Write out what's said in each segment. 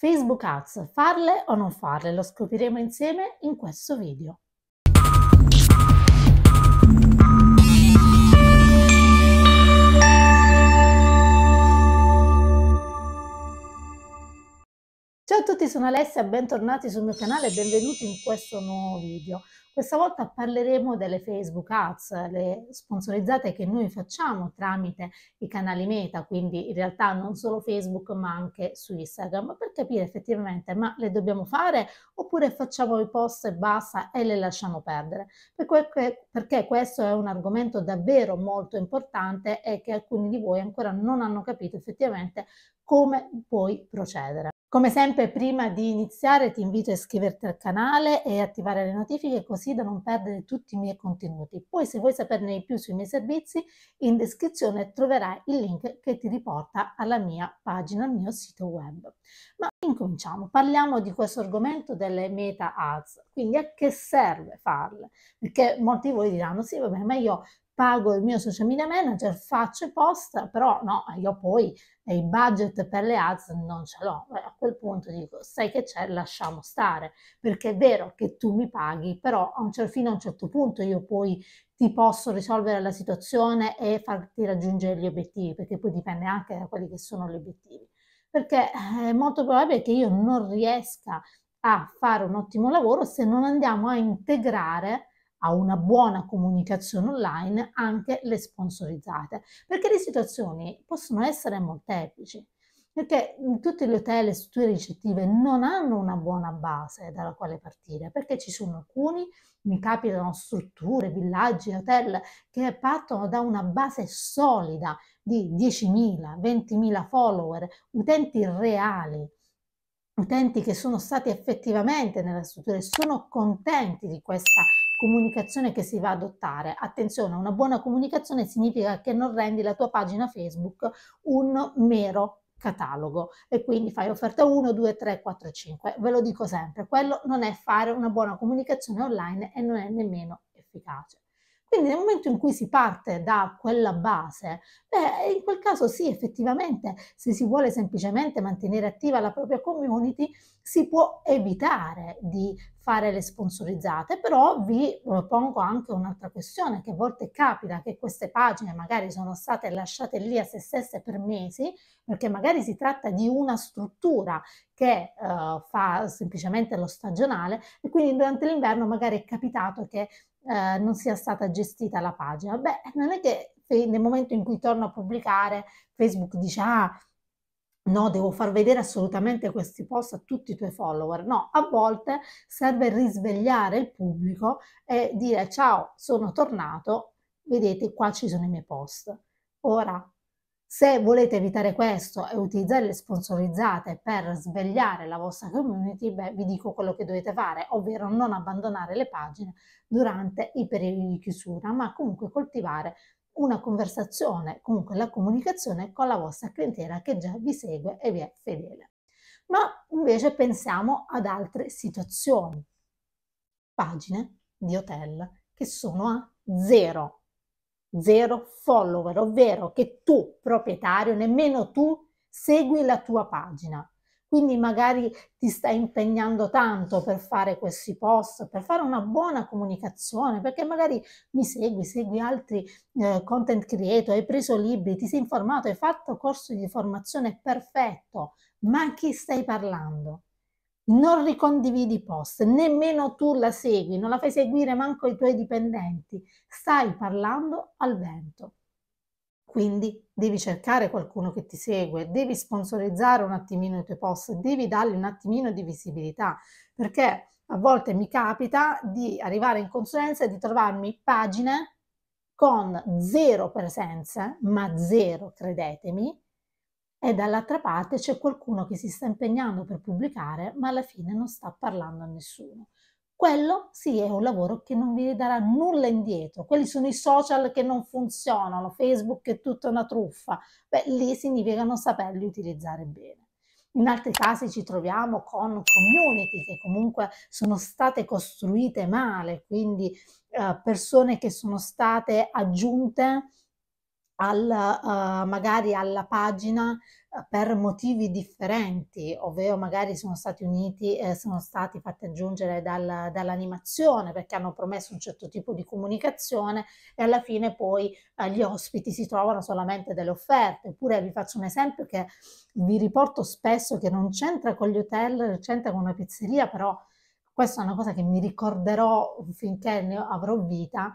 Facebook Ads, farle o non farle, lo scopriremo insieme in questo video. Ciao a tutti, sono Alessia, bentornati sul mio canale e benvenuti in questo nuovo video. Questa volta parleremo delle Facebook Ads, le sponsorizzate che noi facciamo tramite i canali meta, quindi in realtà non solo Facebook ma anche su Instagram, per capire effettivamente ma le dobbiamo fare oppure facciamo i post e basta e le lasciamo perdere. Perché, perché questo è un argomento davvero molto importante e che alcuni di voi ancora non hanno capito effettivamente come puoi procedere. Come sempre, prima di iniziare ti invito a iscriverti al canale e attivare le notifiche così da non perdere tutti i miei contenuti. Poi se vuoi saperne di più sui miei servizi, in descrizione troverai il link che ti riporta alla mia pagina, al mio sito web. Ma incominciamo, parliamo di questo argomento delle meta ads, quindi a che serve farle? Perché molti di voi diranno sì, vabbè, ma io pago il mio social media manager, faccio e posta, però no, io poi il budget per le ads non ce l'ho. a quel punto dico, sai che c'è, lasciamo stare, perché è vero che tu mi paghi, però fino a un certo punto io poi ti posso risolvere la situazione e farti raggiungere gli obiettivi, perché poi dipende anche da quelli che sono gli obiettivi. Perché eh, è molto probabile che io non riesca a fare un ottimo lavoro se non andiamo a integrare a una buona comunicazione online anche le sponsorizzate, perché le situazioni possono essere molteplici perché tutti gli hotel e strutture ricettive non hanno una buona base dalla quale partire, perché ci sono alcuni, mi capitano strutture, villaggi, hotel che partono da una base solida di 10.000, 20.000 follower, utenti reali, utenti che sono stati effettivamente nella struttura e sono contenti di questa comunicazione che si va ad adottare. Attenzione, una buona comunicazione significa che non rendi la tua pagina Facebook un mero catalogo e quindi fai offerta 1, 2, 3, 4, 5. Ve lo dico sempre, quello non è fare una buona comunicazione online e non è nemmeno efficace. Quindi nel momento in cui si parte da quella base, beh, in quel caso sì, effettivamente, se si vuole semplicemente mantenere attiva la propria community, si può evitare di fare le sponsorizzate, però vi propongo anche un'altra questione che a volte capita che queste pagine magari sono state lasciate lì a se stesse per mesi, perché magari si tratta di una struttura che uh, fa semplicemente lo stagionale e quindi durante l'inverno magari è capitato che eh, non sia stata gestita la pagina. Beh, non è che nel momento in cui torno a pubblicare Facebook dice ah no, devo far vedere assolutamente questi post a tutti i tuoi follower. No, a volte serve risvegliare il pubblico e dire ciao, sono tornato, vedete qua ci sono i miei post. Ora se volete evitare questo e utilizzare le sponsorizzate per svegliare la vostra community, beh, vi dico quello che dovete fare, ovvero non abbandonare le pagine durante i periodi di chiusura, ma comunque coltivare una conversazione, comunque la comunicazione con la vostra clientela che già vi segue e vi è fedele. Ma invece pensiamo ad altre situazioni, pagine di hotel che sono a zero zero follower, ovvero che tu proprietario, nemmeno tu, segui la tua pagina. Quindi magari ti stai impegnando tanto per fare questi post, per fare una buona comunicazione, perché magari mi segui, segui altri eh, content creator, hai preso libri, ti sei informato, hai fatto corsi di formazione perfetto, ma a chi stai parlando? non ricondividi post, nemmeno tu la segui, non la fai seguire manco i tuoi dipendenti, stai parlando al vento. Quindi devi cercare qualcuno che ti segue, devi sponsorizzare un attimino i tuoi post, devi dargli un attimino di visibilità, perché a volte mi capita di arrivare in consulenza e di trovarmi pagine con zero presenze, ma zero, credetemi, e dall'altra parte c'è qualcuno che si sta impegnando per pubblicare ma alla fine non sta parlando a nessuno. Quello sì è un lavoro che non vi darà nulla indietro. Quelli sono i social che non funzionano, Facebook è tutta una truffa. Beh, lì significa non saperli utilizzare bene. In altri casi ci troviamo con community che comunque sono state costruite male, quindi eh, persone che sono state aggiunte al, uh, magari alla pagina eh, per motivi differenti, ovvero magari sono stati uniti, eh, sono stati fatti aggiungere dal, dall'animazione perché hanno promesso un certo tipo di comunicazione e alla fine poi uh, gli ospiti si trovano solamente delle offerte. Oppure vi faccio un esempio che vi riporto spesso che non c'entra con gli hotel, c'entra con una pizzeria, però questa è una cosa che mi ricorderò finché ne avrò vita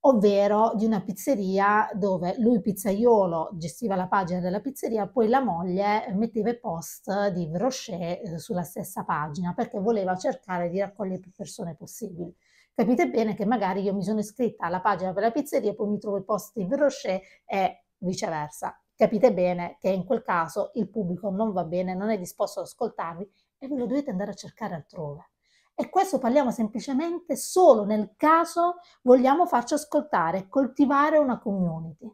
ovvero di una pizzeria dove lui pizzaiolo gestiva la pagina della pizzeria, poi la moglie metteva i post di Rocher eh, sulla stessa pagina perché voleva cercare di raccogliere più persone possibili. Capite bene che magari io mi sono iscritta alla pagina per la pizzeria, poi mi trovo i post di Rocher e viceversa. Capite bene che in quel caso il pubblico non va bene, non è disposto ad ascoltarvi e ve lo dovete andare a cercare altrove. E questo parliamo semplicemente solo nel caso vogliamo farci ascoltare, coltivare una community.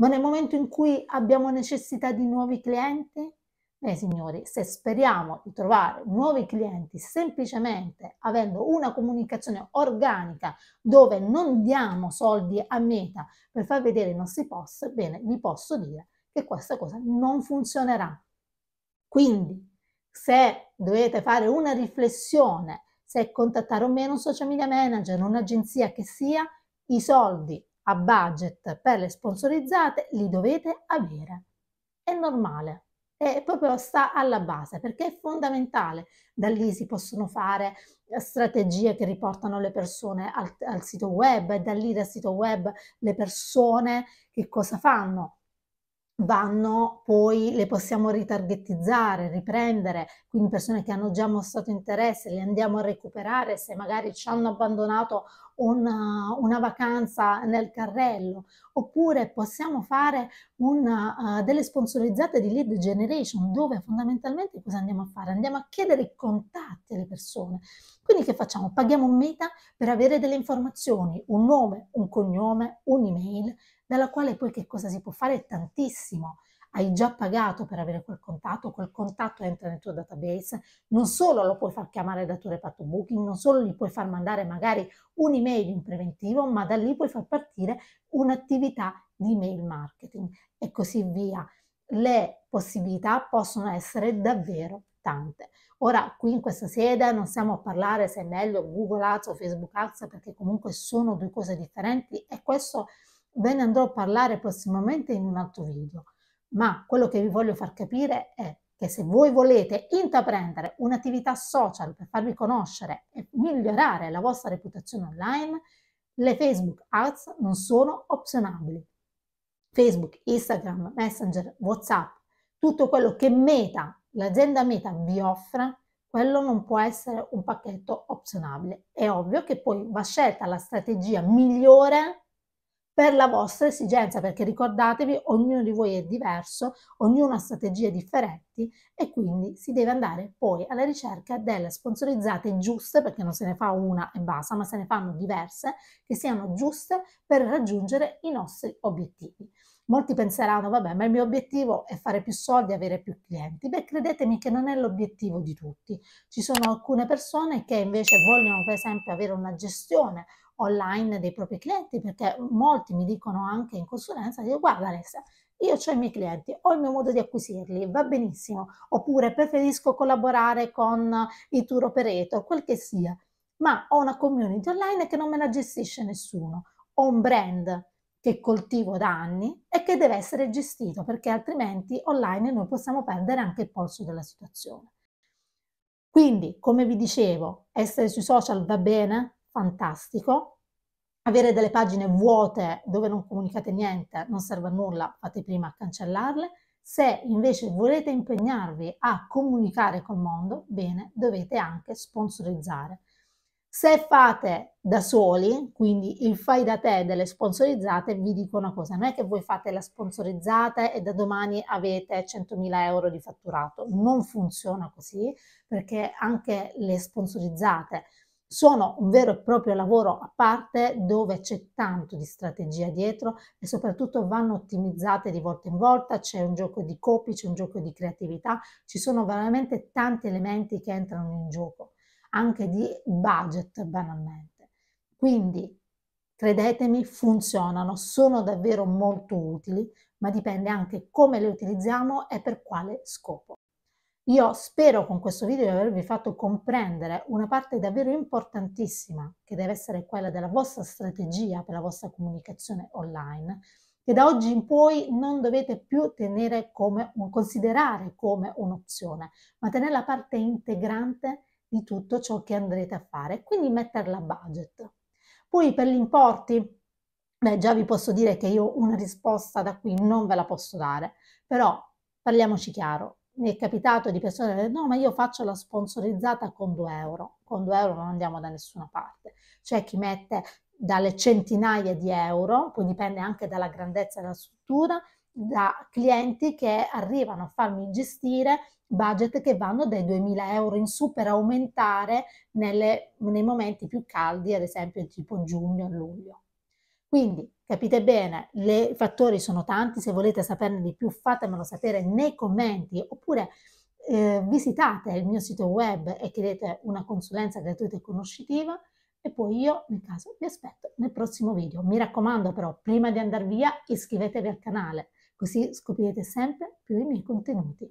Ma nel momento in cui abbiamo necessità di nuovi clienti, beh signori, se speriamo di trovare nuovi clienti semplicemente avendo una comunicazione organica dove non diamo soldi a meta per far vedere i nostri post, bene, vi posso dire che questa cosa non funzionerà. Quindi se dovete fare una riflessione, se contattare o meno un social media manager, un'agenzia che sia, i soldi a budget per le sponsorizzate li dovete avere. È normale, è proprio sta alla base perché è fondamentale. Da lì si possono fare strategie che riportano le persone al, al sito web e da lì dal sito web le persone che cosa fanno? vanno poi le possiamo ritargetizzare, riprendere, quindi persone che hanno già mostrato interesse, le andiamo a recuperare se magari ci hanno abbandonato una, una vacanza nel carrello, oppure possiamo fare una, uh, eh, delle sponsorizzate di lead generation dove fondamentalmente cosa andiamo a fare? Andiamo a chiedere i contatti alle persone. Quindi che facciamo? Paghiamo meta per avere delle informazioni, un nome, un cognome, un'email dalla quale poi che cosa si può fare? Tantissimo. Hai già pagato per avere quel contatto, quel contatto entra nel tuo database, non solo lo puoi far chiamare da tuo reparto booking, non solo gli puoi far mandare magari un'email in preventivo, ma da lì puoi far partire un'attività di mail marketing e così via. Le possibilità possono essere davvero tante. Ora, qui in questa sede non stiamo a parlare se è meglio Google Ads o Facebook Ads, perché comunque sono due cose differenti e questo è Ve ne andrò a parlare prossimamente in un altro video, ma quello che vi voglio far capire è che se voi volete intraprendere un'attività social per farvi conoscere e migliorare la vostra reputazione online, le Facebook Ads non sono opzionabili. Facebook, Instagram, Messenger, WhatsApp, tutto quello che Meta, l'azienda Meta vi offre, quello non può essere un pacchetto opzionabile. È ovvio che poi va scelta la strategia migliore per la vostra esigenza, perché ricordatevi, ognuno di voi è diverso, ognuno ha strategie differenti e quindi si deve andare poi alla ricerca delle sponsorizzate giuste, perché non se ne fa una e basta, ma se ne fanno diverse, che siano giuste per raggiungere i nostri obiettivi. Molti penseranno, vabbè, ma il mio obiettivo è fare più soldi, avere più clienti. Beh, credetemi che non è l'obiettivo di tutti. Ci sono alcune persone che invece vogliono, per esempio, avere una gestione online dei propri clienti, perché molti mi dicono anche in consulenza, dico, guarda Alessia, io ho i miei clienti, ho il mio modo di acquisirli, va benissimo, oppure preferisco collaborare con i tour operator, quel che sia, ma ho una community online che non me la gestisce nessuno, ho un brand che coltivo da anni e che deve essere gestito, perché altrimenti online noi possiamo perdere anche il polso della situazione. Quindi, come vi dicevo, essere sui social va bene, fantastico. Avere delle pagine vuote dove non comunicate niente non serve a nulla, fate prima a cancellarle. Se invece volete impegnarvi a comunicare col mondo, bene, dovete anche sponsorizzare. Se fate da soli, quindi il fai da te delle sponsorizzate, vi dico una cosa, non è che voi fate la sponsorizzata e da domani avete 100.000 euro di fatturato, non funziona così perché anche le sponsorizzate sono un vero e proprio lavoro a parte dove c'è tanto di strategia dietro e soprattutto vanno ottimizzate di volta in volta, c'è un gioco di copy, c'è un gioco di creatività, ci sono veramente tanti elementi che entrano in gioco, anche di budget banalmente. Quindi credetemi, funzionano, sono davvero molto utili, ma dipende anche come le utilizziamo e per quale scopo. Io spero con questo video di avervi fatto comprendere una parte davvero importantissima, che deve essere quella della vostra strategia per la vostra comunicazione online, che da oggi in poi non dovete più come considerare come un'opzione, ma tenerla parte integrante di tutto ciò che andrete a fare, quindi metterla a budget. Poi per gli importi, beh già vi posso dire che io una risposta da qui non ve la posso dare, però parliamoci chiaro, mi è capitato di persone dire no ma io faccio la sponsorizzata con 2 euro, con 2 euro non andiamo da nessuna parte, c'è chi mette dalle centinaia di euro, poi dipende anche dalla grandezza della struttura, da clienti che arrivano a farmi gestire budget che vanno dai 2000 euro in su per aumentare nelle, nei momenti più caldi, ad esempio tipo giugno luglio. Quindi Capite bene, i fattori sono tanti, se volete saperne di più fatemelo sapere nei commenti oppure eh, visitate il mio sito web e chiedete una consulenza gratuita e conoscitiva e poi io nel caso vi aspetto nel prossimo video. Mi raccomando però, prima di andare via iscrivetevi al canale, così scoprirete sempre più i miei contenuti.